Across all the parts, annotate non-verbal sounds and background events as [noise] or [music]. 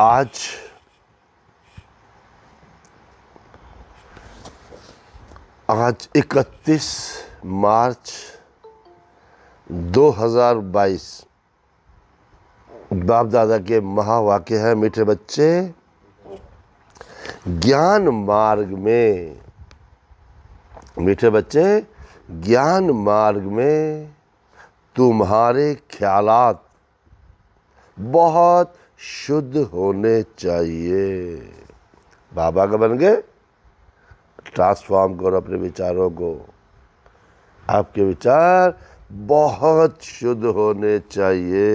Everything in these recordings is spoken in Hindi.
आज आज 31 मार्च 2022 बाप दादा के महावाक्य है मीठे बच्चे ज्ञान मार्ग में मीठे बच्चे ज्ञान मार्ग में तुम्हारे ख्यालात बहुत शुद्ध होने चाहिए बाबा का बन गए ट्रांसफॉर्म करो अपने विचारों को आपके विचार बहुत शुद्ध होने चाहिए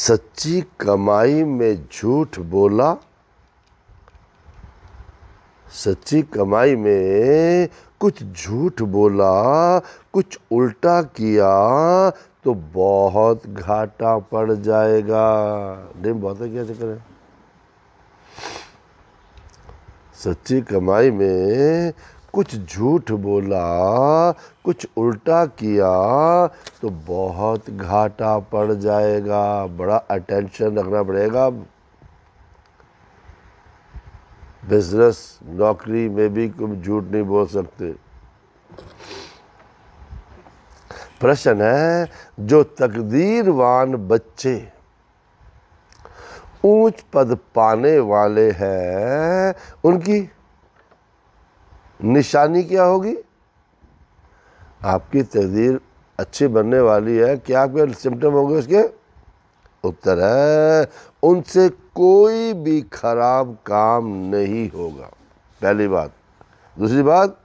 सच्ची कमाई में झूठ बोला सच्ची कमाई में कुछ झूठ बोला कुछ उल्टा किया तो बहुत घाटा पड़ जाएगा नहीं बहुत है चक्कर है सच्ची कमाई में कुछ झूठ बोला कुछ उल्टा किया तो बहुत घाटा पड़ जाएगा बड़ा अटेंशन रखना पड़ेगा बिजनेस नौकरी में भी कुछ झूठ नहीं बोल सकते प्रश्न है जो तकदीरवान बच्चे ऊंच पद पाने वाले हैं उनकी निशानी क्या होगी आपकी तकदीर अच्छी बनने वाली है क्या आपके सिम्टम होंगे उसके उत्तर है उनसे कोई भी खराब काम नहीं होगा पहली बात दूसरी बात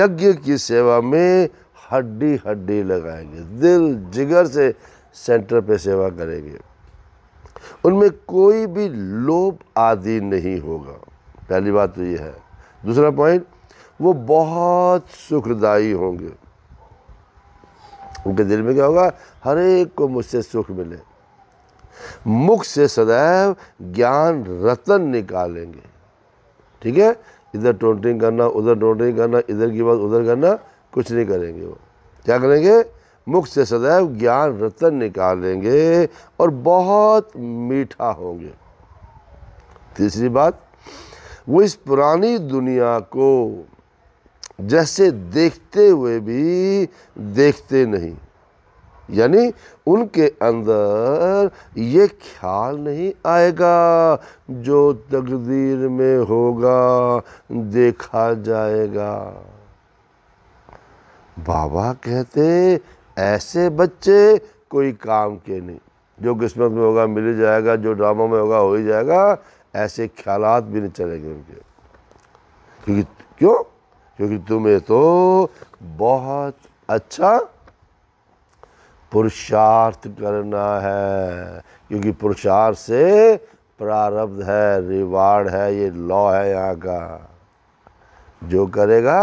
यज्ञ की सेवा में हड्डी हड्डी लगाएंगे दिल जिगर से सेंटर पे सेवा करेंगे उनमें कोई भी लोभ आदि नहीं होगा पहली बात तो ये है दूसरा पॉइंट वो बहुत सुखदायी होंगे उनके दिल में क्या होगा हर एक को मुझसे सुख मिले मुख से सदैव ज्ञान रतन निकालेंगे ठीक है इधर टोटिंग करना उधर टोटिंग करना इधर की बात उधर करना कुछ नहीं करेंगे वो क्या करेंगे मुख से सदैव ज्ञान रतन निकालेंगे और बहुत मीठा होंगे तीसरी बात वो इस पुरानी दुनिया को जैसे देखते हुए भी देखते नहीं यानी उनके अंदर ये ख्याल नहीं आएगा जो तकदीर में होगा देखा जाएगा बाबा कहते ऐसे बच्चे कोई काम के नहीं जो किस्मत में होगा मिल जाएगा जो ड्रामा में होगा हो ही जाएगा ऐसे ख्याल भी नहीं चलेंगे उनके क्योंकि क्यों क्योंकि तुम्हें तो बहुत अच्छा पुरुषार्थ करना है क्योंकि पुरुषार्थ से प्रारब्ध है रिवार्ड है ये लॉ है यहाँ का जो करेगा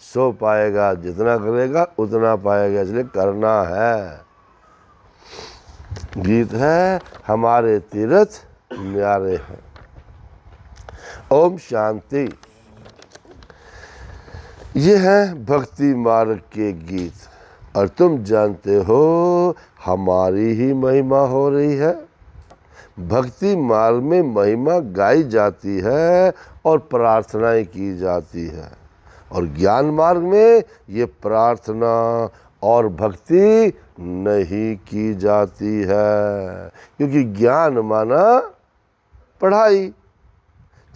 सो पाएगा जितना करेगा उतना पाएगा इसलिए करना है गीत है हमारे तीर्थ न्यारे हैं ओम शांति ये है भक्ति मार्ग के गीत और तुम जानते हो हमारी ही महिमा हो रही है भक्ति मार्ग में महिमा गाई जाती है और प्रार्थनाएं की जाती है और ज्ञान मार्ग में ये प्रार्थना और भक्ति नहीं की जाती है क्योंकि ज्ञान माना पढ़ाई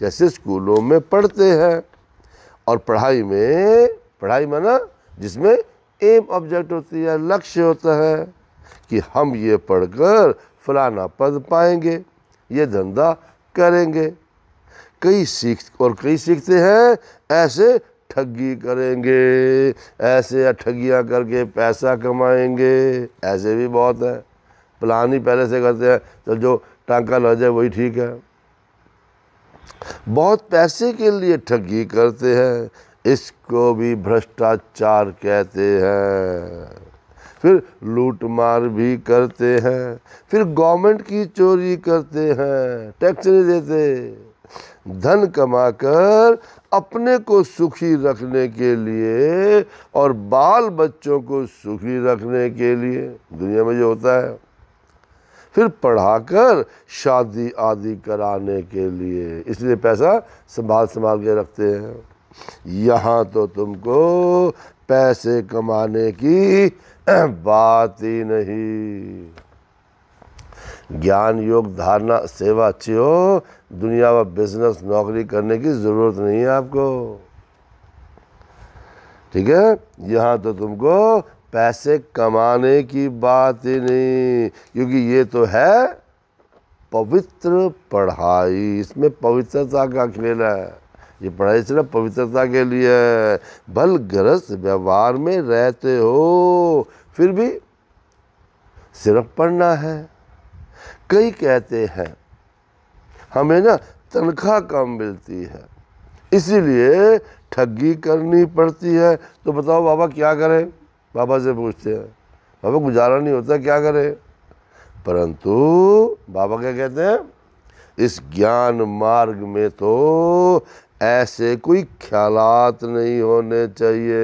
जैसे स्कूलों में पढ़ते हैं और पढ़ाई में पढ़ाई माना जिसमें एम ऑब्जेक्ट होती है लक्ष्य होता है कि हम ये पढ़कर फलाना पद पाएंगे ये धंधा करेंगे कई सीख और कई सीखते हैं ऐसे ठगी करेंगे ऐसे ठगियाँ करके पैसा कमाएंगे ऐसे भी बहुत है प्लान ही पहले से करते हैं तो जो टांका लग जाए वही ठीक है बहुत पैसे के लिए ठगी करते हैं इसको भी भ्रष्टाचार कहते हैं फिर लूटमार भी करते हैं फिर गवर्नमेंट की चोरी करते हैं टैक्स नहीं देते धन कमाकर अपने को सुखी रखने के लिए और बाल बच्चों को सुखी रखने के लिए दुनिया में ये होता है फिर पढ़ाकर शादी आदि कराने के लिए इसलिए पैसा संभाल संभाल के रखते हैं यहाँ तो तुमको पैसे कमाने की [clears throat] बात ही नहीं ज्ञान योग धारणा सेवा अच्छी हो दुनिया व बिजनेस नौकरी करने की ज़रूरत नहीं है आपको ठीक है यहाँ तो तुमको पैसे कमाने की बात ही नहीं क्योंकि ये तो है पवित्र पढ़ाई इसमें पवित्रता का खेल है ये पढ़ाई सिर्फ पवित्रता के लिए है भल ग्रस्त व्यवहार में रहते हो फिर भी सिर्फ पढ़ना है कई कहते हैं हमें ना तनख्वाह कम मिलती है इसीलिए ठगी करनी पड़ती है तो बताओ बाबा क्या करें बाबा से पूछते हैं बाबा गुजारा नहीं होता क्या करें परंतु बाबा क्या कहते हैं इस ज्ञान मार्ग में तो ऐसे कोई ख्यालात नहीं होने चाहिए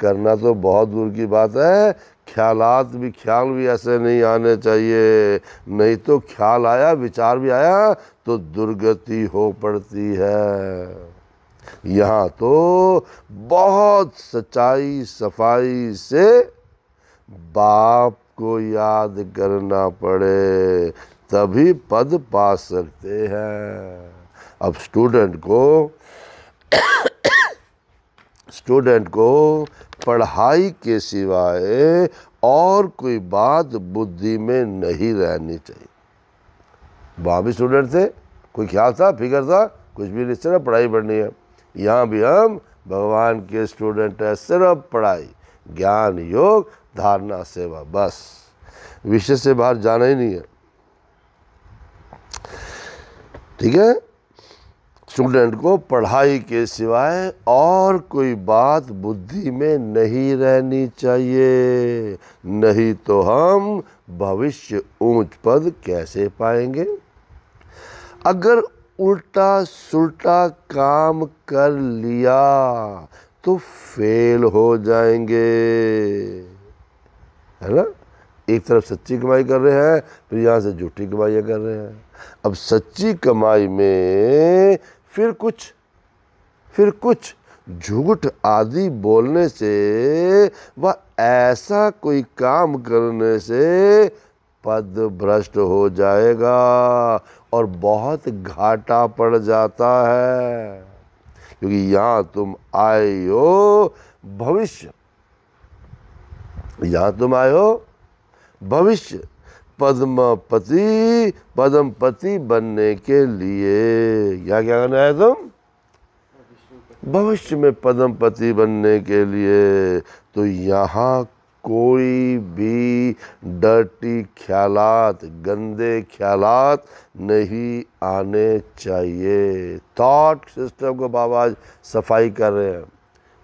करना तो बहुत दूर की बात है ख्यालात भी ख्याल भी ऐसे नहीं आने चाहिए नहीं तो ख्याल आया विचार भी आया तो दुर्गति हो पड़ती है यहाँ तो बहुत सच्चाई सफाई से बाप को याद करना पड़े तभी पद पा सकते हैं अब स्टूडेंट को स्टूडेंट को पढ़ाई के सिवाय और कोई बात बुद्धि में नहीं रहनी चाहिए वहाँ भी स्टूडेंट थे कोई ख्याल था फिक्र था कुछ भी नहीं सिर्फ पढ़ाई पढ़नी है यहाँ भी हम भगवान के स्टूडेंट हैं सिर्फ पढ़ाई ज्ञान योग धारणा सेवा बस विषय से बाहर जाना ही नहीं है ठीक है स्टूडेंट को पढ़ाई के सिवाय और कोई बात बुद्धि में नहीं रहनी चाहिए नहीं तो हम भविष्य ऊंच पद कैसे पाएंगे अगर उल्टा सुलटा काम कर लिया तो फेल हो जाएंगे है ना एक तरफ सच्ची कमाई कर रहे हैं फिर यहाँ से झूठी कमाइयाँ कर रहे हैं अब सच्ची कमाई में फिर कुछ फिर कुछ झूठ आदि बोलने से व ऐसा कोई काम करने से पद भ्रष्ट हो जाएगा और बहुत घाटा पड़ जाता है क्योंकि यहाँ तुम आए हो भविष्य यहाँ तुम आए हो भविष्य पद्मपति पद्मपति बनने के लिए क्या क्या करना है तुम भविष्य में पद्मपति बनने के लिए तो यहाँ कोई भी डर्टी ख्यालात गंदे ख्यालात नहीं आने चाहिए थॉट सिस्टम को बाबा सफाई कर रहे हैं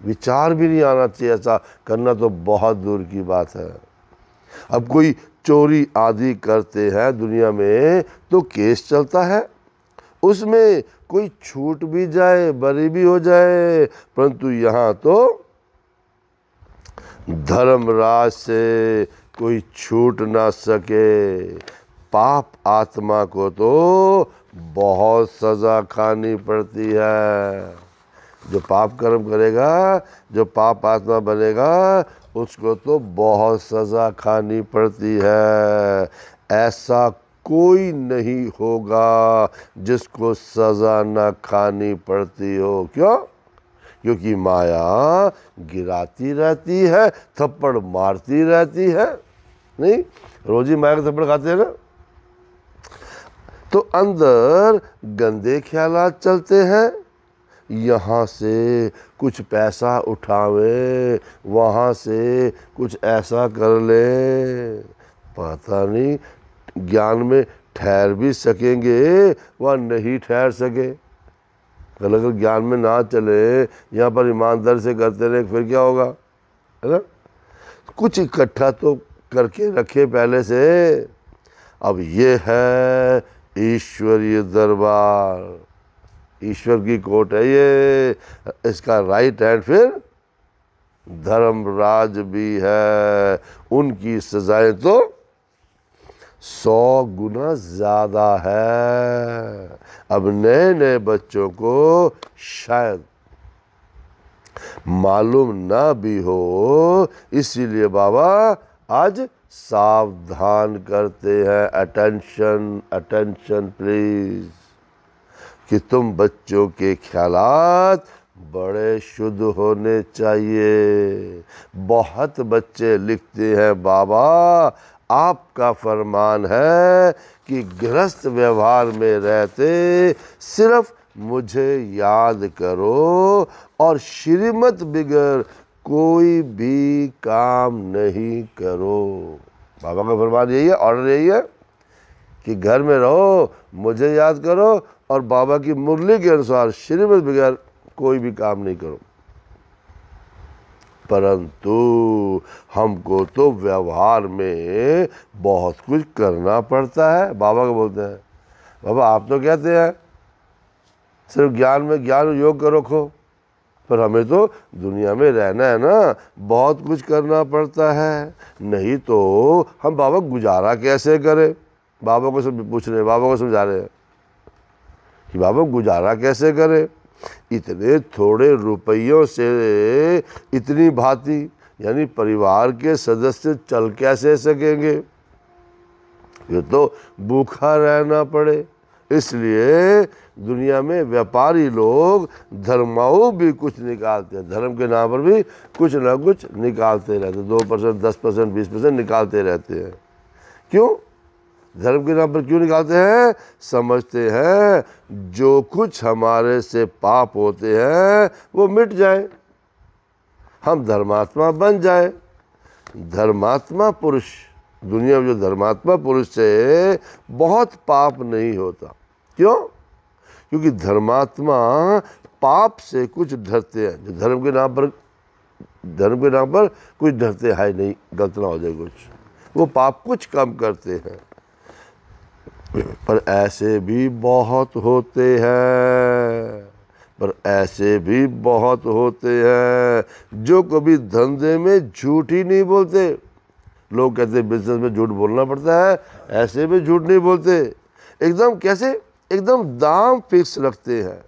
विचार भी नहीं आना चाहिए ऐसा करना तो बहुत दूर की बात है अब कोई चोरी आदि करते हैं दुनिया में तो केस चलता है उसमें कोई छूट भी जाए बरी भी हो जाए परंतु यहाँ तो धर्मराज से कोई छूट ना सके पाप आत्मा को तो बहुत सज़ा खानी पड़ती है जो पाप कर्म करेगा जो पाप आत्मा बनेगा उसको तो बहुत सज़ा खानी पड़ती है ऐसा कोई नहीं होगा जिसको सज़ा ना खानी पड़ती हो क्यों क्योंकि माया गिराती रहती है थप्पड़ मारती रहती है नहीं रोज़ी माया का थप्पड़ खाते हैं ना तो अंदर गंदे ख्याल चलते हैं यहाँ से कुछ पैसा उठावे वहाँ से कुछ ऐसा कर ले पता नहीं ज्ञान में ठहर भी सकेंगे व नहीं ठहर सके कल अगर ज्ञान में ना चले यहाँ पर ईमानदार से करते रहे फिर क्या होगा है ना कुछ इकट्ठा तो करके रखे पहले से अब ये है ईश्वरीय दरबार ईश्वर की कोट है ये इसका राइट हैंड फिर धर्मराज भी है उनकी सजाएं तो सौ गुना ज़्यादा है अब नए नए बच्चों को शायद मालूम ना भी हो इसीलिए बाबा आज सावधान करते हैं अटेंशन अटेंशन प्लीज़ कि तुम बच्चों के ख्यालात बड़े शुद्ध होने चाहिए बहुत बच्चे लिखते हैं बाबा आपका फरमान है कि गृहस्थ व्यवहार में रहते सिर्फ मुझे याद करो और श्रीमत बिगर कोई भी काम नहीं करो बाबा का फरमान यही है ऑर्डर यही है कि घर में रहो मुझे याद करो और बाबा की मुरली के अनुसार श्रीमद बगैर कोई भी काम नहीं करो परंतु हमको तो व्यवहार में बहुत कुछ करना पड़ता है बाबा को बोलते हैं बाबा आप तो कहते हैं सिर्फ ज्ञान में ज्ञान योग कर रखो पर हमें तो दुनिया में रहना है ना बहुत कुछ करना पड़ता है नहीं तो हम बाबा गुजारा कैसे करें बाबा को सब पूछ रहे हैं बाबा को समझा रहे हैं कि बाबा गुजारा कैसे करें इतने थोड़े रुपयों से इतनी भांति यानी परिवार के सदस्य चल कैसे सकेंगे ये तो भूखा रहना पड़े इसलिए दुनिया में व्यापारी लोग धर्माऊ भी कुछ निकालते हैं धर्म के नाम पर भी कुछ ना कुछ निकालते रहते हैं दो परसेंट दस परसेंट बीस परसेंट निकालते रहते हैं क्यों धर्म के नाम पर क्यों निकालते हैं समझते हैं जो कुछ हमारे से पाप होते हैं वो मिट जाए हम धर्मात्मा बन जाए धर्मात्मा पुरुष दुनिया में जो धर्मात्मा पुरुष से बहुत पाप नहीं होता क्यों क्योंकि धर्मात्मा पाप से कुछ डरते हैं जो धर्म के नाम पर धर्म के नाम पर कुछ डरते हैं नहीं गलत ना हो जाए कुछ वो पाप कुछ कम करते हैं पर ऐसे भी बहुत होते हैं पर ऐसे भी बहुत होते हैं जो कभी धंधे में झूठ ही नहीं बोलते लोग कहते हैं बिजनेस में झूठ बोलना पड़ता है ऐसे भी झूठ नहीं बोलते एकदम कैसे एकदम दाम फिक्स रखते हैं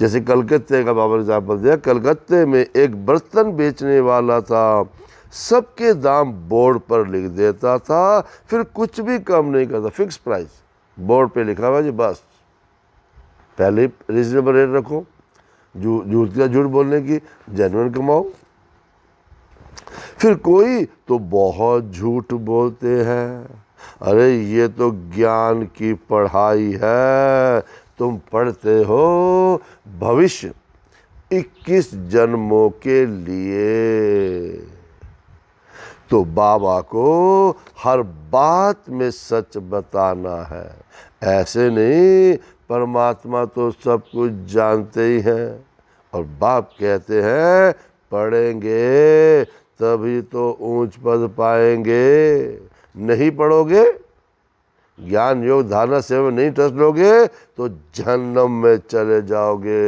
जैसे कलकत्ते का बाबर एग्जाम्पल दिया कलकत्ते में एक बर्तन बेचने वाला था सबके दाम बोर्ड पर लिख देता था फिर कुछ भी कम नहीं करता फिक्स प्राइस बोर्ड पे लिखा हुआ जी बस पहले रीजनेबल रेट रखो झूठ जू, झूठ बोलने की जेनवन कमाओ फिर कोई तो बहुत झूठ बोलते हैं अरे ये तो ज्ञान की पढ़ाई है तुम पढ़ते हो भविष्य 21 जन्मों के लिए तो बाबा को हर बात में सच बताना है ऐसे नहीं परमात्मा तो सब कुछ जानते ही हैं और बाप कहते हैं पढ़ेंगे तभी तो ऊंच पद पाएंगे नहीं पढ़ोगे ज्ञान योग धारणा से नहीं टस लोगे तो जन्म में चले जाओगे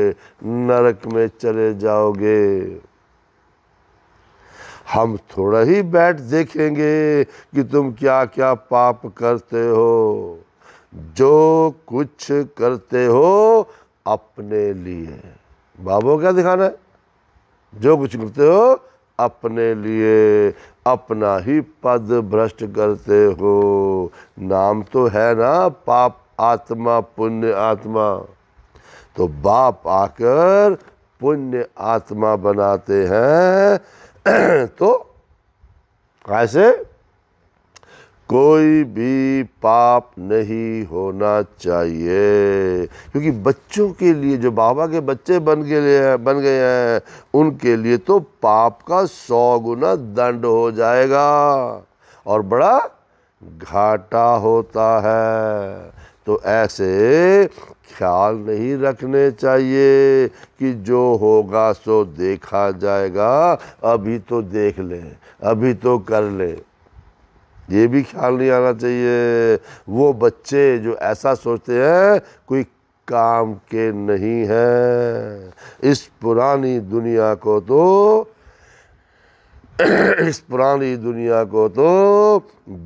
नरक में चले जाओगे हम थोड़ा ही बैठ देखेंगे कि तुम क्या क्या पाप करते हो जो कुछ करते हो अपने लिए बाबू क्या दिखाना है जो कुछ करते हो अपने लिए अपना ही पद भ्रष्ट करते हो नाम तो है ना पाप आत्मा पुण्य आत्मा तो बाप आकर पुण्य आत्मा बनाते हैं [clears throat] तो ऐसे कोई भी पाप नहीं होना चाहिए क्योंकि बच्चों के लिए जो बाबा के बच्चे बन गए हैं बन गए हैं उनके लिए तो पाप का सौ गुना दंड हो जाएगा और बड़ा घाटा होता है तो ऐसे ख्याल नहीं रखने चाहिए कि जो होगा सो देखा जाएगा अभी तो देख लें अभी तो कर लें ये भी ख्याल नहीं आना चाहिए वो बच्चे जो ऐसा सोचते हैं कोई काम के नहीं हैं इस पुरानी दुनिया को तो [coughs] इस पुरानी दुनिया को तो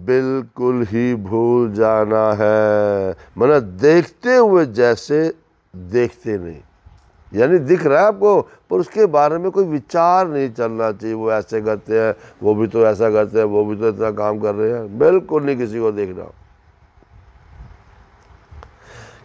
बिल्कुल ही भूल जाना है मैंने देखते हुए जैसे देखते नहीं यानी दिख रहा है आपको पर उसके बारे में कोई विचार नहीं चलना चाहिए वो ऐसे करते हैं वो भी तो ऐसा करते हैं वो भी तो इतना काम कर रहे हैं बिल्कुल नहीं किसी को देखना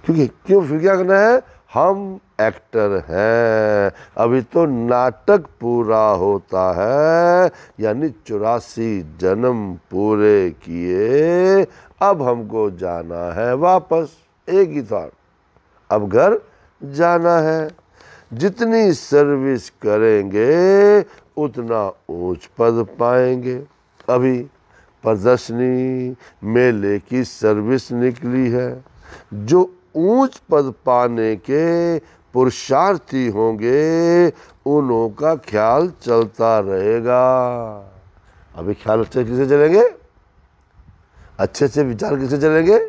क्योंकि क्यों फिर क्या करना है हम एक्टर हैं अभी तो नाटक पूरा होता है यानी चौरासी जन्म पूरे किए अब हमको जाना है वापस एक ही था अब घर जाना है जितनी सर्विस करेंगे उतना ऊंच पद पाएंगे अभी प्रदर्शनी मेले की सर्विस निकली है जो ऊंच पद पाने के पुरुषार्थी होंगे उन का ख्याल चलता रहेगा अभी ख्याल अच्छे किसे चलेंगे अच्छे से विचार किसे चलेंगे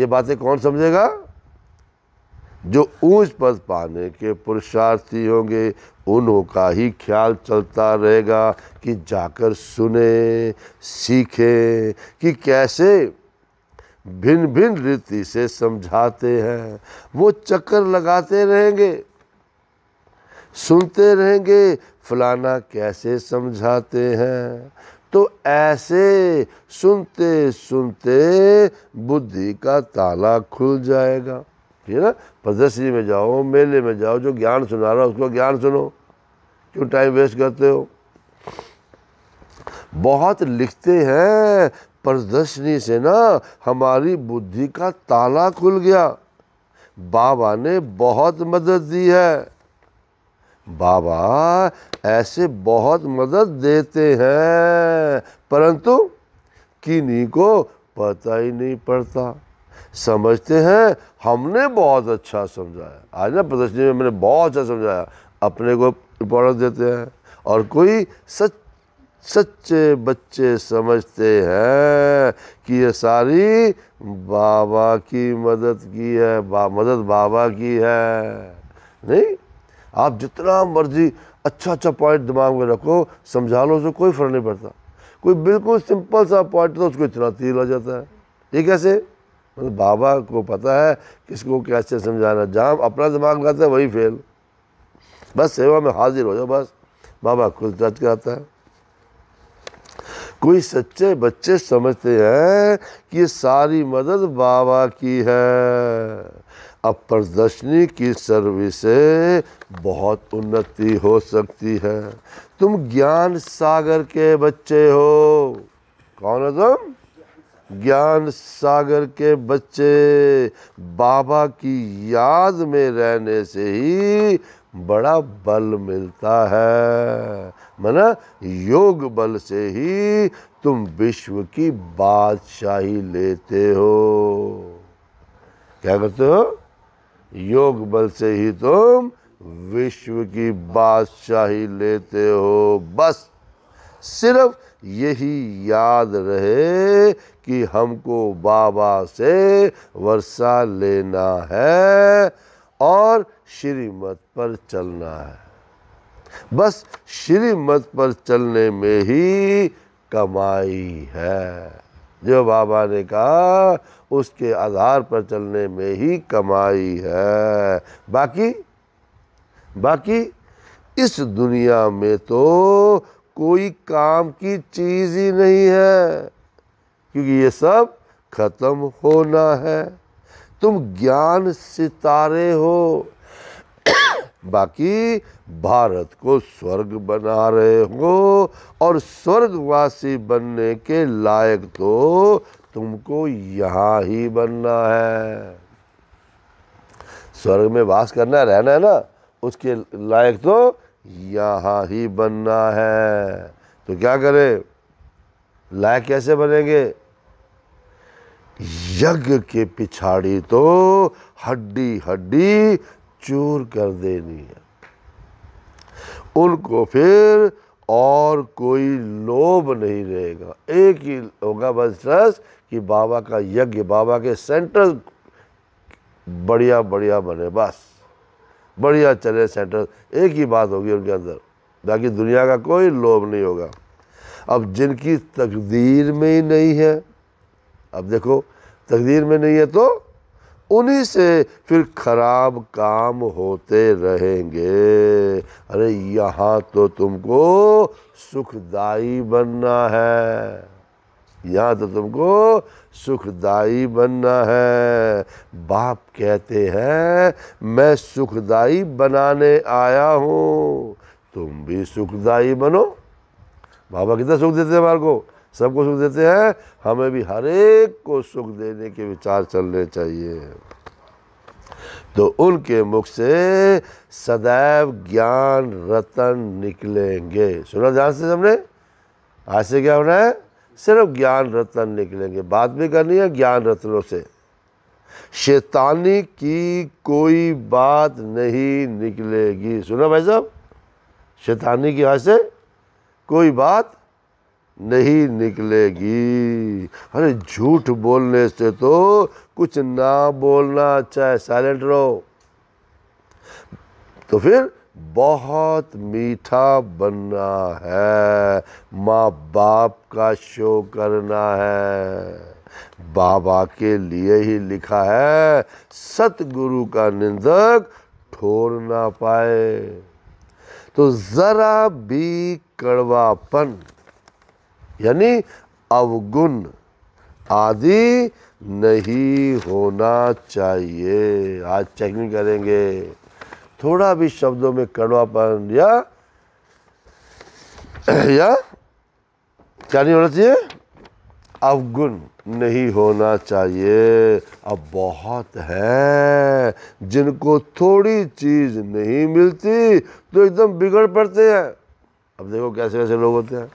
ये बातें कौन समझेगा जो ऊंच पद पाने के पुरुषार्थी होंगे उन का ही ख्याल चलता रहेगा कि जाकर सुने सीखें कि कैसे भिन्न भिन्न रीति से समझाते हैं वो चक्कर लगाते रहेंगे सुनते रहेंगे फलाना कैसे समझाते हैं तो ऐसे सुनते सुनते बुद्धि का ताला खुल जाएगा ठीक है ना प्रदर्शनी में जाओ मेले में जाओ जो ज्ञान सुना रहा उसको ज्ञान सुनो क्यों टाइम वेस्ट करते हो बहुत लिखते हैं प्रदर्शनी से ना हमारी बुद्धि का ताला खुल गया बाबा ने बहुत मदद दी है बाबा ऐसे बहुत मदद देते हैं परंतु किन्हीं को पता ही नहीं पड़ता समझते हैं हमने बहुत अच्छा समझाया आज ना प्रदर्शनी में मैंने बहुत अच्छा समझाया अपने को इम्पोर्टेंस देते हैं और कोई सच सच्चे बच्चे समझते हैं कि ये सारी बाबा की मदद की है बा, मदद बाबा की है नहीं आप जितना मर्जी अच्छा अच्छा पॉइंट दिमाग में रखो समझा लो उसको कोई फर्क नहीं पड़ता कोई बिल्कुल सिंपल सा पॉइंट तो उसको इतना तीर आ जाता है ये कैसे मतलब बाबा को पता है किसको कैसे समझाना जहाँ अपना दिमाग लगाता है वही फेल बस सेवा में हाजिर हो जाओ बस बाबा खुद टच कराता है कोई सच्चे बच्चे समझते हैं कि ये सारी मदद बाबा की है अब प्रदर्शनी की सर्विस से बहुत उन्नति हो सकती है तुम ज्ञान सागर के बच्चे हो कौन हो तुम ज्ञान सागर के बच्चे बाबा की याद में रहने से ही बड़ा बल मिलता है मना योग बल से ही तुम विश्व की बादशाही लेते हो क्या करते हो योग बल से ही तुम विश्व की बादशाही लेते हो बस सिर्फ यही याद रहे कि हमको बाबा से वर्षा लेना है और श्रीमत पर चलना है बस श्रीमत पर चलने में ही कमाई है जो बाबा ने कहा उसके आधार पर चलने में ही कमाई है बाकी बाकी इस दुनिया में तो कोई काम की चीज़ ही नहीं है क्योंकि ये सब खत्म होना है तुम ज्ञान सितारे हो बाकी भारत को स्वर्ग बना रहे हो और स्वर्गवासी बनने के लायक तो तुमको यहाँ ही बनना है स्वर्ग में वास करना रहना है ना उसके लायक तो यहाँ ही बनना है तो क्या करें लायक कैसे बनेंगे यज्ञ के पिछाड़ी तो हड्डी हड्डी चूर कर देनी है उनको फिर और कोई लोभ नहीं रहेगा एक ही होगा बस रस कि बाबा का यज्ञ बाबा के सेंटर बढ़िया बढ़िया बने बस बढ़िया चले सेंटर एक ही बात होगी उनके अंदर बाकी दुनिया का कोई लोभ नहीं होगा अब जिनकी तकदीर में ही नहीं है अब देखो तकदीर में नहीं है तो उन्हीं से फिर खराब काम होते रहेंगे अरे यहाँ तो तुमको सुखदाई बनना है यहाँ तो तुमको सुखदाई बनना है बाप कहते हैं मैं सुखदाई बनाने आया हूँ तुम भी सुखदाई बनो बाबा कितना सुख देते हैं हमारे को सबको सुख देते हैं हमें भी हर एक को सुख देने के विचार चलने चाहिए तो उनके मुख से सदैव ज्ञान रतन निकलेंगे सुना ध्यान से सबने आज से क्या होना है सिर्फ ज्ञान रतन निकलेंगे बात भी करनी है ज्ञान रत्नों से शैतानी की कोई बात नहीं निकलेगी सुना भाई साहब शैतानी की वजह से कोई बात नहीं निकलेगी अरे झूठ बोलने से तो कुछ ना बोलना अच्छा है साइलेंट रहो तो फिर बहुत मीठा बनना है माँ बाप का शो करना है बाबा के लिए ही लिखा है सतगुरु का निंदक ठोर ना पाए तो ज़रा भी कड़वापन यानी अवगुण आदि नहीं होना चाहिए आज चेकिंग करेंगे थोड़ा भी शब्दों में कड़वापन या या क्या नहीं होना चाहिए अवगुण नहीं होना चाहिए अब बहुत है जिनको थोड़ी चीज़ नहीं मिलती तो एकदम बिगड़ पड़ते हैं अब देखो कैसे कैसे लोग होते हैं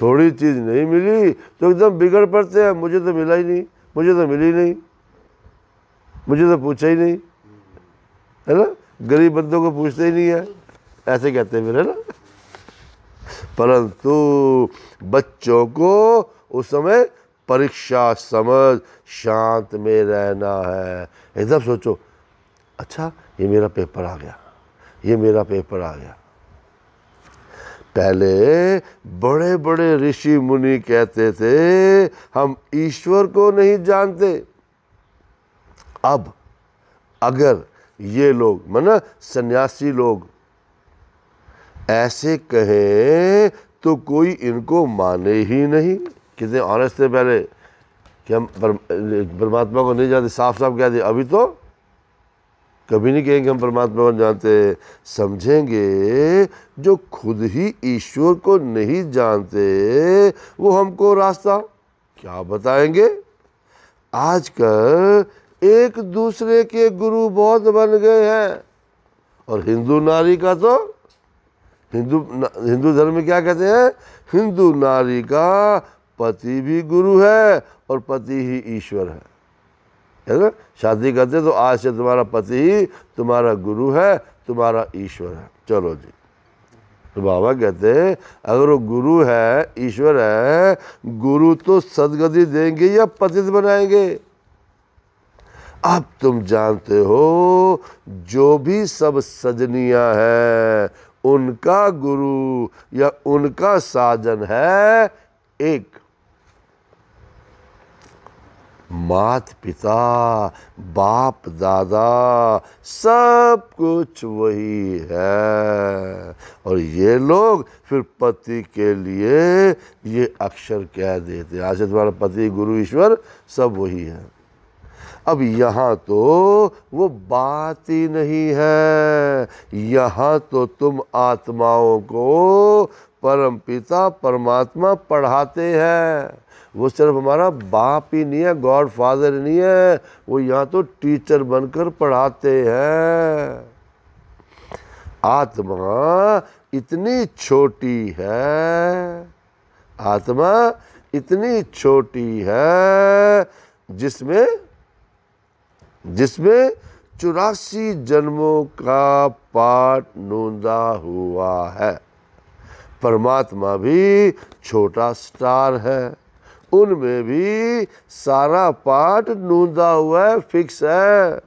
थोड़ी चीज़ नहीं मिली तो एकदम बिगड़ पड़ते हैं मुझे तो मिला ही नहीं मुझे तो मिली नहीं मुझे तो पूछा ही नहीं है ना गरीब बंदों को पूछते ही नहीं है ऐसे कहते हैं फिर है ना परंतु बच्चों को उस समय परीक्षा समझ शांत में रहना है एकदम सोचो अच्छा ये मेरा पेपर आ गया ये मेरा पेपर आ गया पहले बड़े बड़े ऋषि मुनि कहते थे हम ईश्वर को नहीं जानते अब अगर ये लोग माना सन्यासी लोग ऐसे कहें तो कोई इनको माने ही नहीं कितने ऑनेस्ट थे पहले कि हम परमात्मा को नहीं जानते साफ साफ कह दिया अभी तो कभी नहीं कहेंगे हम परमात्मा को जानते समझेंगे जो खुद ही ईश्वर को नहीं जानते वो हमको रास्ता क्या बताएंगे आजकल एक दूसरे के गुरु बहुत बन गए हैं और हिंदू नारी का तो हिंदू हिंदू धर्म में क्या कहते हैं हिंदू नारी का पति भी गुरु है और पति ही ईश्वर है है ना शादी करते तो आज से तुम्हारा पति ही तुम्हारा गुरु है तुम्हारा ईश्वर है चलो जी तो बाबा कहते हैं अगर वो गुरु है ईश्वर है गुरु तो सदगति देंगे या पतित बनाएंगे अब तुम जानते हो जो भी सब सजनिया है उनका गुरु या उनका साजन है एक मात पिता बाप दादा सब कुछ वही है और ये लोग फिर पति के लिए ये अक्षर कह देते हैं आज तुम्हारा पति गुरु ईश्वर सब वही है अब यहाँ तो वो बात ही नहीं है यहाँ तो तुम आत्माओं को परम पिता परमात्मा पढ़ाते हैं वो सिर्फ हमारा बाप ही नहीं है गॉड फादर नहीं है वो यहाँ तो टीचर बनकर पढ़ाते हैं आत्मा इतनी छोटी है आत्मा इतनी छोटी है जिसमें जिसमें चौरासी जन्मों का पाठ नूंदा हुआ है परमात्मा भी छोटा स्टार है उनमें भी सारा पाठ नूंदा हुआ है फिक्स है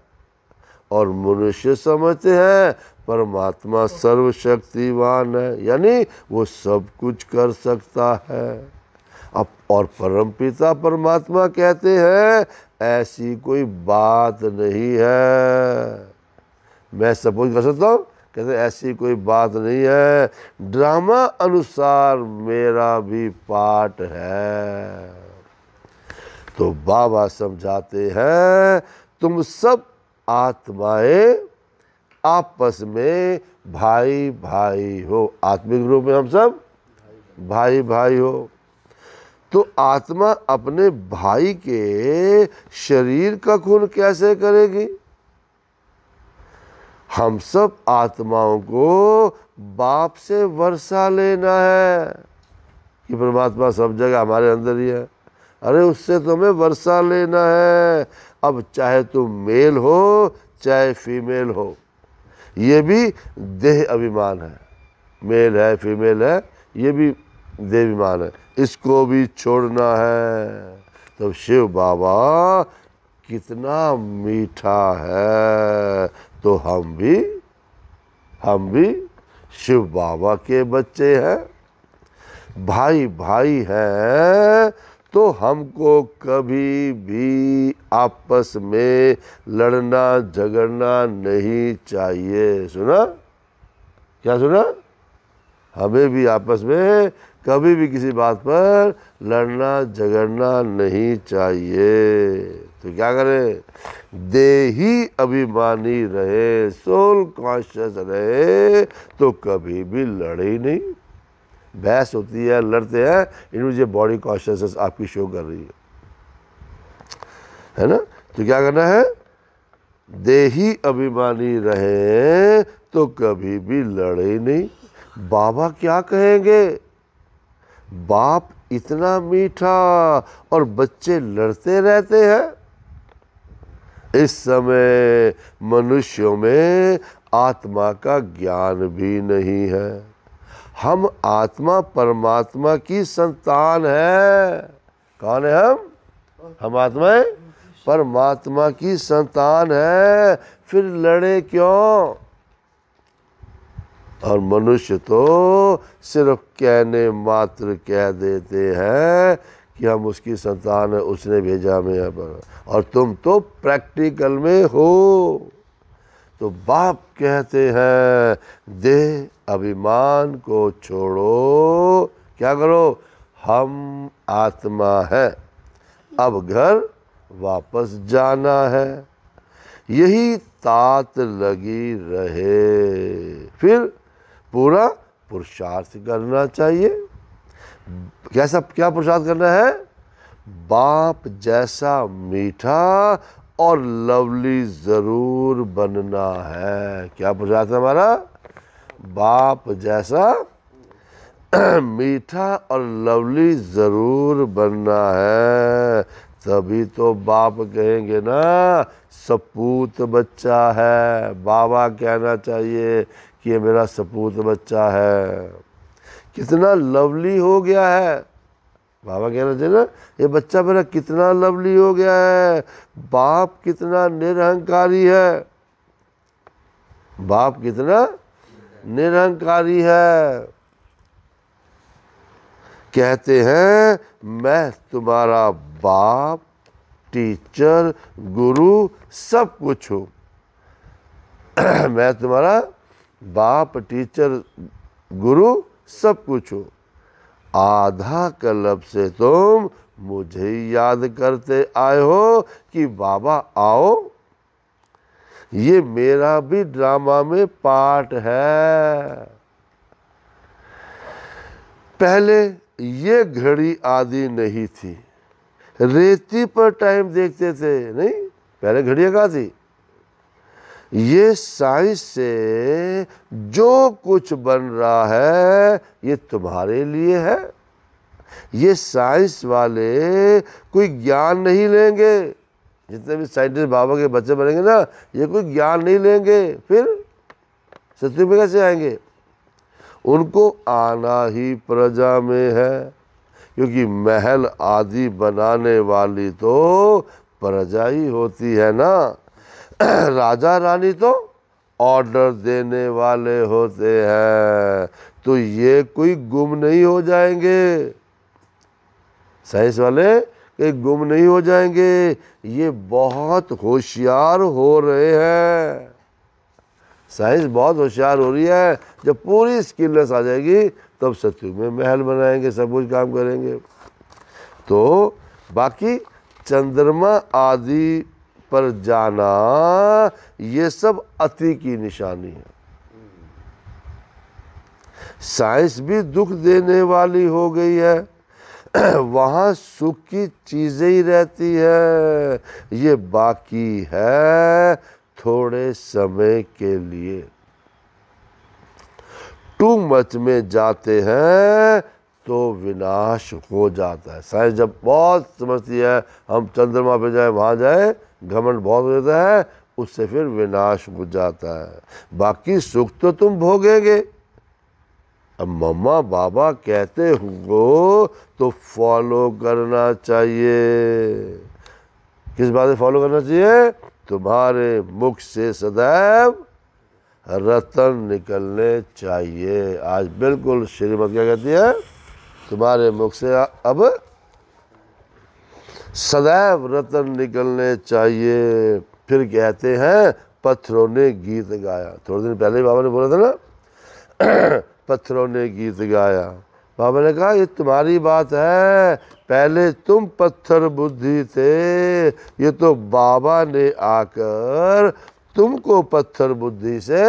और मनुष्य समझते हैं परमात्मा सर्वशक्तिवान है यानी वो सब कुछ कर सकता है अब और परमपिता परमात्मा कहते हैं ऐसी कोई बात नहीं है मैं सपोज कर सकता हूँ कहते ऐसी कोई बात नहीं है ड्रामा अनुसार मेरा भी पार्ट है तो बाबा समझाते हैं तुम सब आत्माएं आपस में भाई भाई हो आत्मिक रूप में हम सब भाई भाई हो तो आत्मा अपने भाई के शरीर का खून कैसे करेगी हम सब आत्माओं को बाप से वर्षा लेना है कि परमात्मा सब जगह हमारे अंदर ही है अरे उससे तुम्हें तो वर्षा लेना है अब चाहे तुम मेल हो चाहे फीमेल हो ये भी देह अभिमान है मेल है फीमेल है ये भी देह अभिमान है इसको भी छोड़ना है तब शिव बाबा कितना मीठा है तो हम भी हम भी शिव बाबा के बच्चे हैं भाई भाई हैं तो हमको कभी भी आपस में लड़ना झगड़ना नहीं चाहिए सुना क्या सुना हमें भी आपस में कभी भी किसी बात पर लड़ना झगड़ना नहीं चाहिए तो क्या करें देही अभिमानी रहे सोल कॉन्शियस रहे तो कभी भी लड़े ही नहीं बहस होती है लड़ते हैं इनमें जो बॉडी कॉन्शियसनेस आपकी शो कर रही है है ना तो क्या करना है देही अभिमानी रहे तो कभी भी लड़े नहीं बाबा क्या कहेंगे बाप इतना मीठा और बच्चे लड़ते रहते हैं इस समय मनुष्यों में आत्मा का ज्ञान भी नहीं है हम आत्मा परमात्मा की संतान है कौन है हम हम आत्मा है परमात्मा की संतान है फिर लड़े क्यों और मनुष्य तो सिर्फ कहने मात्र कह देते हैं कि हम उसकी संतान है उसने भेजा हमें यहाँ पर और तुम तो प्रैक्टिकल में हो तो बाप कहते हैं देह अभिमान को छोड़ो क्या करो हम आत्मा हैं अब घर वापस जाना है यही तात लगी रहे फिर पूरा पुरुषार्थ करना चाहिए कैसा क्या प्रसाद करना है बाप जैसा मीठा और लवली ज़रूर बनना है क्या प्रसाद है हमारा बाप जैसा [clears throat] मीठा और लवली ज़रूर बनना है तभी तो बाप कहेंगे ना सपूत बच्चा है बाबा कहना चाहिए कि ये मेरा सपूत बच्चा है कितना लवली हो गया है बाबा कहना चाहिए ना ये बच्चा मेरा कितना लवली हो गया है बाप कितना निरहंकारी है बाप कितना निरहंकारी है कहते हैं मैं तुम्हारा बाप टीचर गुरु सब कुछ हूँ [clears throat] मैं तुम्हारा बाप टीचर गुरु सब कुछ हो आधा कलब से तुम मुझे याद करते आए हो कि बाबा आओ ये मेरा भी ड्रामा में पार्ट है पहले ये घड़ी आदि नहीं थी रेती पर टाइम देखते थे नहीं पहले घड़िया कहा थी ये साइंस से जो कुछ बन रहा है ये तुम्हारे लिए है ये साइंस वाले कोई ज्ञान नहीं लेंगे जितने भी साइंटिस्ट बाबा के बच्चे बनेंगे ना ये कोई ज्ञान नहीं लेंगे फिर सत्य में कैसे आएंगे उनको आना ही प्रजा में है क्योंकि महल आदि बनाने वाली तो प्रजा ही होती है ना [clears throat] राजा रानी तो ऑर्डर देने वाले होते हैं तो ये कोई गुम नहीं हो जाएंगे साइंस वाले कि गुम नहीं हो जाएंगे ये बहुत होशियार हो रहे हैं साइंस बहुत होशियार हो रही है जब पूरी स्किलनेस आ जाएगी तब सत्यु में महल बनाएंगे सब कुछ काम करेंगे तो बाकी चंद्रमा आदि पर जाना ये सब अति की निशानी है साइंस भी दुख देने वाली हो गई है [clears throat] वहाँ सुख की चीज़ें ही रहती है ये बाकी है थोड़े समय के लिए टू मच में जाते हैं तो विनाश हो जाता है साइंस जब बहुत समझती है हम चंद्रमा पे जाए वहाँ जाए घमंड बहुत हो जाता है उससे फिर विनाश हो जाता है बाकी सुख तो तुम भोगेंगे अब मम्मा बाबा कहते हो तो फॉलो करना चाहिए किस बात फॉलो करना चाहिए तुम्हारे मुख से सदैव रतन निकलने चाहिए आज बिल्कुल श्रीमत क्या कहती है तुम्हारे मुख से अब सदैव रतन निकलने चाहिए फिर कहते हैं पत्थरों ने गीत गाया थोड़े दिन पहले बाबा ने बोला था ना [clears throat] पत्थरों ने गीत गाया बाबा ने कहा ये तुम्हारी बात है पहले तुम पत्थर बुद्धि थे ये तो बाबा ने आकर तुमको पत्थर बुद्धि से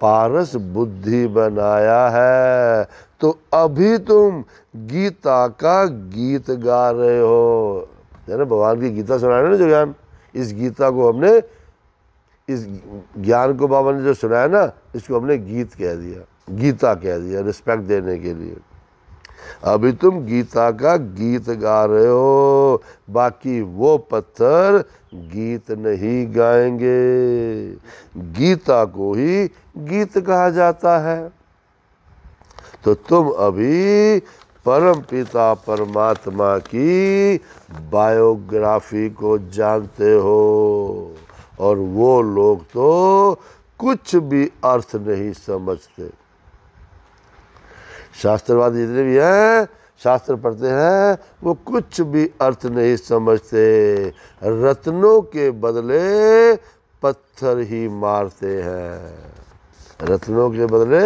पारस बुद्धि बनाया है तो अभी तुम गीता का गीत गा रहे हो ना भगवान की गीता सुना ना जो ज्ञान इस गीता को हमने इस ज्ञान को बाबा ने जो सुनाया ना इसको हमने गीत कह दिया गीता कह दिया रिस्पेक्ट देने के लिए अभी तुम गीता का गीत गा रहे हो बाकी वो पत्थर गीत नहीं गाएंगे गीता को ही गीत कहा जाता है तो तुम अभी परम पिता परमात्मा की बायोग्राफी को जानते हो और वो लोग तो कुछ भी अर्थ नहीं समझते शास्त्रवादी जितने भी हैं शास्त्र पढ़ते हैं वो कुछ भी अर्थ नहीं समझते रत्नों के बदले पत्थर ही मारते हैं रत्नों के बदले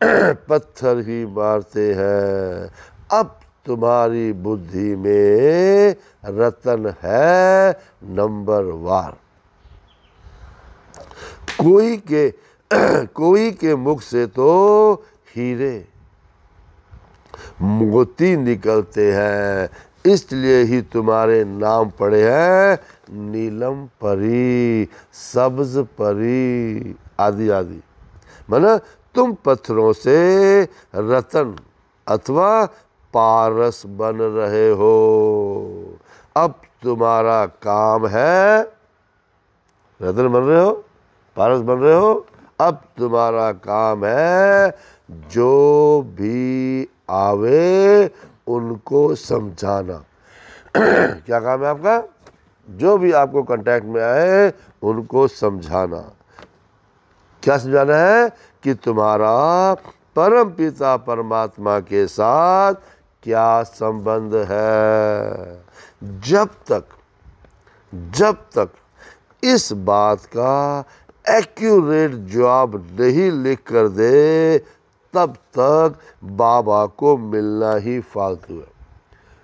[clears throat] पत्थर ही मारते हैं अब तुम्हारी बुद्धि में रतन है नंबर वार कोई के [clears throat] कोई के मुख से तो हीरे मोती निकलते हैं इसलिए ही तुम्हारे नाम पड़े हैं नीलम परी सब्ज परी आदि आदि मना तुम पत्थरों से रतन अथवा पारस बन रहे हो अब तुम्हारा काम है रतन बन रहे हो पारस बन रहे हो अब तुम्हारा काम है जो भी आवे उनको समझाना [clears throat] क्या काम है आपका जो भी आपको कांटेक्ट में आए उनको समझाना क्या समझाना है कि तुम्हारा परम पिता परमात्मा के साथ क्या संबंध है जब तक जब तक इस बात का एक्यूरेट जवाब नहीं लिख कर दे तब तक बाबा को मिलना ही फालतू है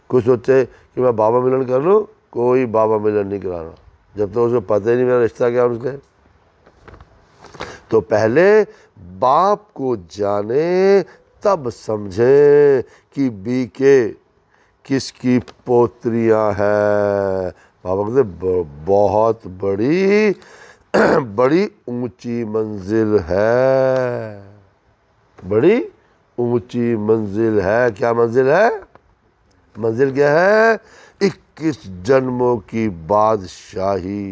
कुछ सोचे कि मैं बाबा मिलन कर लूँ कोई बाबा मिलन नहीं कराना जब तक तो उसको पता ही नहीं मेरा रिश्ता क्या उसके तो पहले बाप को जाने तब समझे कि बी के किसकी पोत्रियां है बाबा कहते बहुत बड़ी [clears throat] बड़ी ऊंची मंजिल है बड़ी ऊंची मंजिल है क्या मंजिल है मंजिल क्या है इक्कीस जन्मों की बादशाही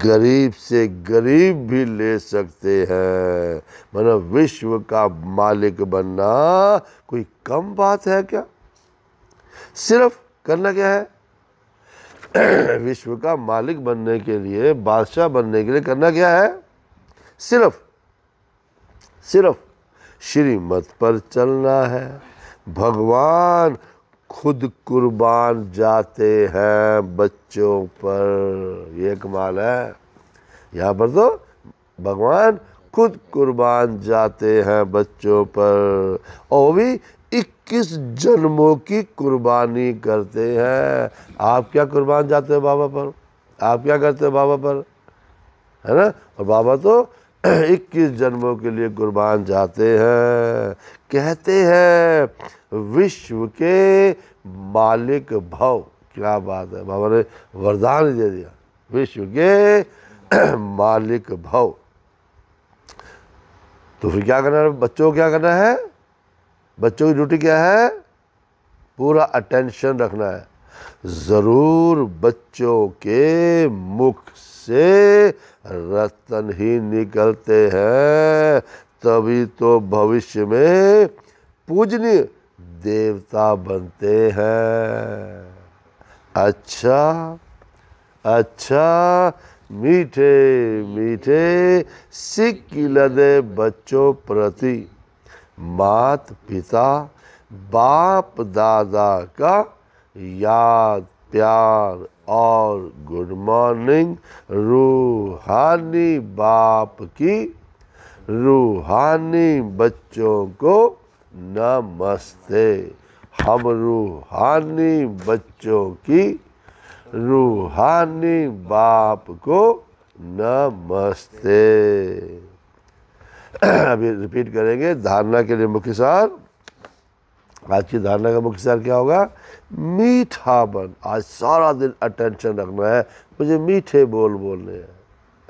गरीब से गरीब भी ले सकते हैं माना विश्व का मालिक बनना कोई कम बात है क्या सिर्फ करना क्या है [clears throat] विश्व का मालिक बनने के लिए बादशाह बनने के लिए करना क्या है सिर्फ सिर्फ श्रीमत पर चलना है भगवान खुद कुर्बान जाते हैं बच्चों पर ये कमाल है यहाँ पर तो भगवान खुद कुर्बान जाते हैं बच्चों पर और वो भी इक्कीस जन्मों की कुर्बानी करते हैं आप क्या कुर्बान जाते हो बाबा पर आप क्या करते हो बाबा पर है ना और बाबा तो [clears throat] इक्कीस जन्मों के लिए कुर्बान जाते हैं कहते हैं विश्व के मालिक भव क्या बात है बाबा ने वरदान दे दिया विश्व के [clears throat] मालिक भव तो फिर क्या करना है बच्चों को क्या करना है बच्चों की ड्यूटी क्या है पूरा अटेंशन रखना है ज़रूर बच्चों के मुख से रतन ही निकलते हैं तभी तो भविष्य में पूजनीय देवता बनते हैं अच्छा अच्छा मीठे मीठे सिक्की लदे बच्चों प्रति मात पिता बाप दादा का याद प्यार और गुड मॉर्निंग रूहानी बाप की रूहानी बच्चों को नमस्ते हम रूहानी बच्चों की रूहानी बाप को नमस्ते [clears throat] अभी रिपीट करेंगे धारणा के लिए मुख्य सार आज की धारणा का मुख्य सार क्या होगा मीठा बन आज सारा दिन अटेंशन रखना है मुझे मीठे बोल बोलने हैं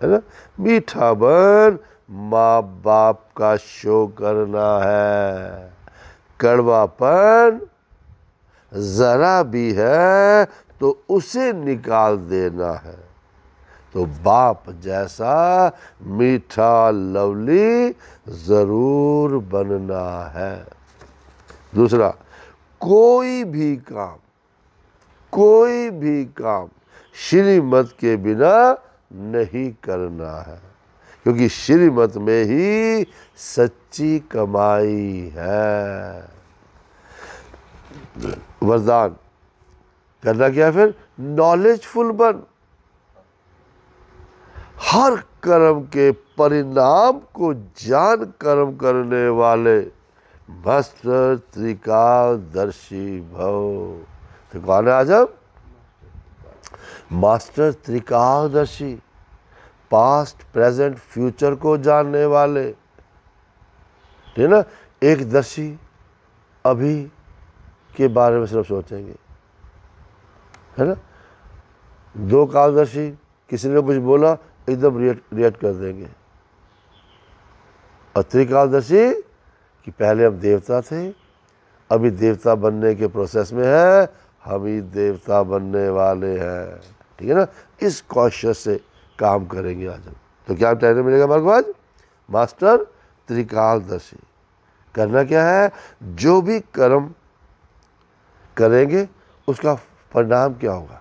है ना मीठा बन माँ बाप का शो करना है कड़वापन ज़रा भी है तो उसे निकाल देना है तो बाप जैसा मीठा लवली ज़रूर बनना है दूसरा कोई भी काम कोई भी काम श्रीमत के बिना नहीं करना है क्योंकि श्रीमत में ही सच्ची कमाई है वरदान करना क्या फिर नॉलेजफुल बन हर कर्म के परिणाम को जान कर्म करने वाले मास्टर त्रिकादर्शी भव तो कौन है आजम मास्टर त्रिकादर्शी पास्ट प्रेजेंट फ्यूचर को जानने वाले ठीक है ना एक दर्शी अभी के बारे में सिर्फ सोचेंगे है ना दो कालदर्शी किसी ने कुछ बोला एकदम रिएक्ट रिएक्ट कर देंगे और त्रिकालदर्शी कि पहले हम देवता थे अभी देवता बनने के प्रोसेस में है हम ही देवता बनने वाले हैं ठीक है ना इस कॉशियस से काम करेंगे आज हम तो क्या टाइटल मिलेगा हमारे को आज मास्टर त्रिकालदर्शी करना क्या है जो भी कर्म करेंगे उसका परिणाम क्या होगा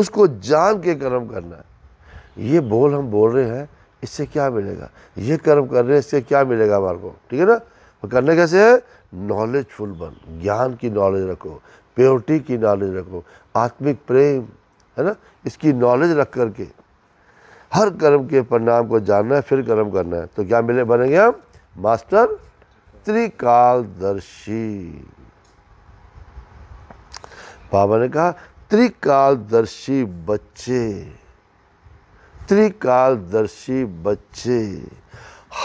उसको जान के कर्म करना है ये बोल हम बोल रहे हैं इससे क्या मिलेगा ये कर्म कर रहे हैं इससे क्या मिलेगा हमारे को ठीक है ना तो करने कैसे है नॉलेजफुल बन ज्ञान की नॉलेज रखो प्योरिटी की नॉलेज रखो आत्मिक प्रेम है ना इसकी नॉलेज रख करके हर कर्म के परिणाम को जानना है फिर कर्म करना है तो क्या मिले बनेंगे हम मास्टर त्रिकालदर्शी बाबा ने कहा त्रिकालदर्शी बच्चे त्रिकालदर्शी बच्चे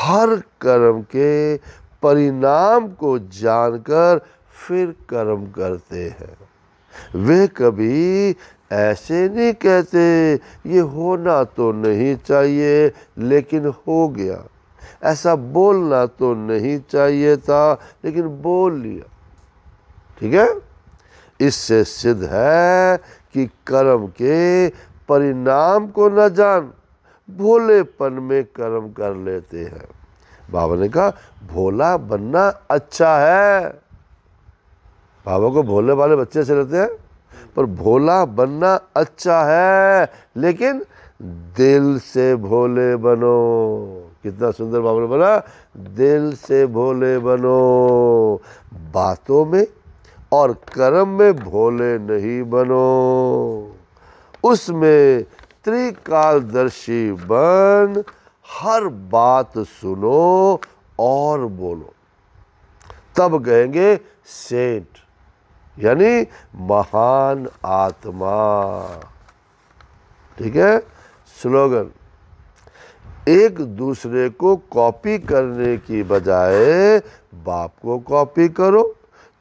हर कर्म के परिणाम को जानकर फिर कर्म करते हैं वे कभी ऐसे नहीं कहते ये होना तो नहीं चाहिए लेकिन हो गया ऐसा बोलना तो नहीं चाहिए था लेकिन बोल लिया ठीक है इससे सिद्ध है कि कर्म के परिणाम को न जान भोलेपन में कर्म कर लेते हैं बाबा ने कहा भोला बनना अच्छा है बाबा को भोले वाले बच्चे से रहते हैं पर भोला बनना अच्छा है लेकिन दिल से भोले बनो कितना सुंदर बाबा बना दिल से भोले बनो बातों में और कर्म में भोले नहीं बनो उसमें त्रिकालदर्शी बन हर बात सुनो और बोलो तब कहेंगे सेठ यानी महान आत्मा ठीक है स्लोगन एक दूसरे को कॉपी करने की बजाय बाप को कॉपी करो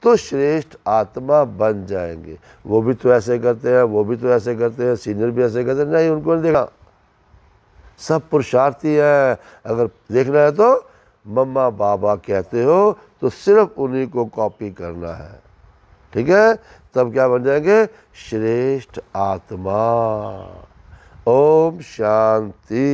तो श्रेष्ठ आत्मा बन जाएंगे वो भी तो ऐसे करते हैं वो भी तो ऐसे करते हैं सीनियर भी ऐसे करते हैं नहीं उनको नहीं देखा सब पुरुषार्थी हैं अगर देखना है तो मम्मा बाबा कहते हो तो सिर्फ उन्हीं को कॉपी करना है ठीक है तब क्या बन जाएंगे श्रेष्ठ आत्मा ओम शांति